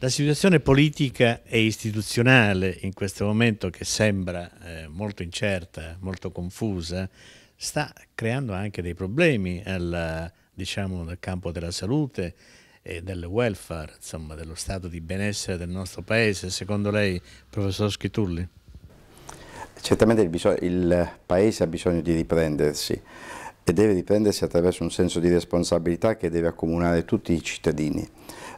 La situazione politica e istituzionale in questo momento che sembra eh, molto incerta, molto confusa, sta creando anche dei problemi al, diciamo, nel campo della salute e del welfare, insomma, dello stato di benessere del nostro paese. Secondo lei, professor Schitulli? Certamente il, il Paese ha bisogno di riprendersi e deve riprendersi attraverso un senso di responsabilità che deve accomunare tutti i cittadini.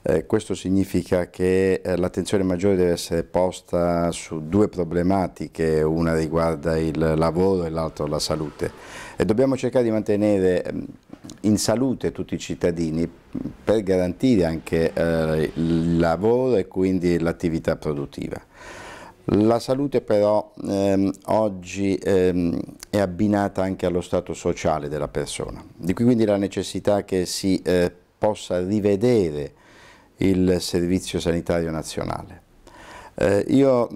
Eh, questo significa che eh, l'attenzione maggiore deve essere posta su due problematiche, una riguarda il lavoro e l'altra la salute. E dobbiamo cercare di mantenere ehm, in salute tutti i cittadini per garantire anche eh, il lavoro e quindi l'attività produttiva. La salute però ehm, oggi ehm, è abbinata anche allo stato sociale della persona, di qui quindi la necessità che si eh, possa rivedere il Servizio Sanitario Nazionale. Eh, io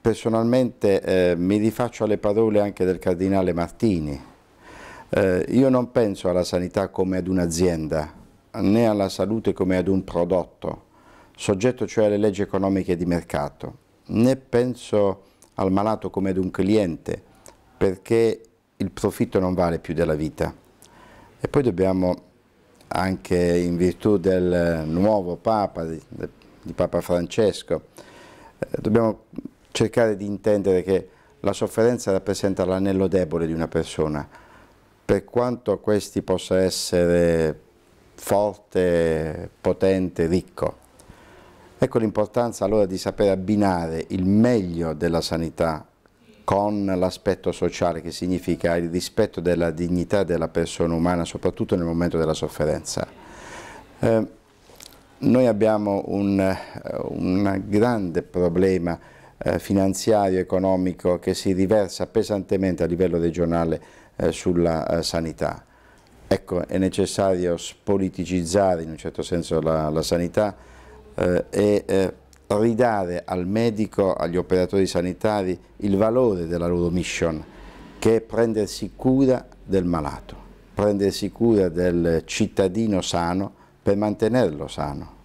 personalmente eh, mi rifaccio alle parole anche del Cardinale Martini. Eh, io non penso alla sanità come ad un'azienda, né alla salute come ad un prodotto, soggetto cioè alle leggi economiche di mercato, né penso al malato come ad un cliente, perché il profitto non vale più della vita. E poi dobbiamo anche in virtù del nuovo Papa, di, di Papa Francesco, eh, dobbiamo cercare di intendere che la sofferenza rappresenta l'anello debole di una persona, per quanto questi possa essere forte, potente, ricco. Ecco l'importanza allora di sapere abbinare il meglio della sanità con l'aspetto sociale che significa il rispetto della dignità della persona umana, soprattutto nel momento della sofferenza. Eh, noi abbiamo un, eh, un grande problema eh, finanziario, economico, che si riversa pesantemente a livello regionale eh, sulla eh, sanità. Ecco, è necessario spoliticizzare in un certo senso la, la sanità eh, e ridare al medico, agli operatori sanitari, il valore della loro mission, che è prendersi cura del malato, prendersi cura del cittadino sano per mantenerlo sano.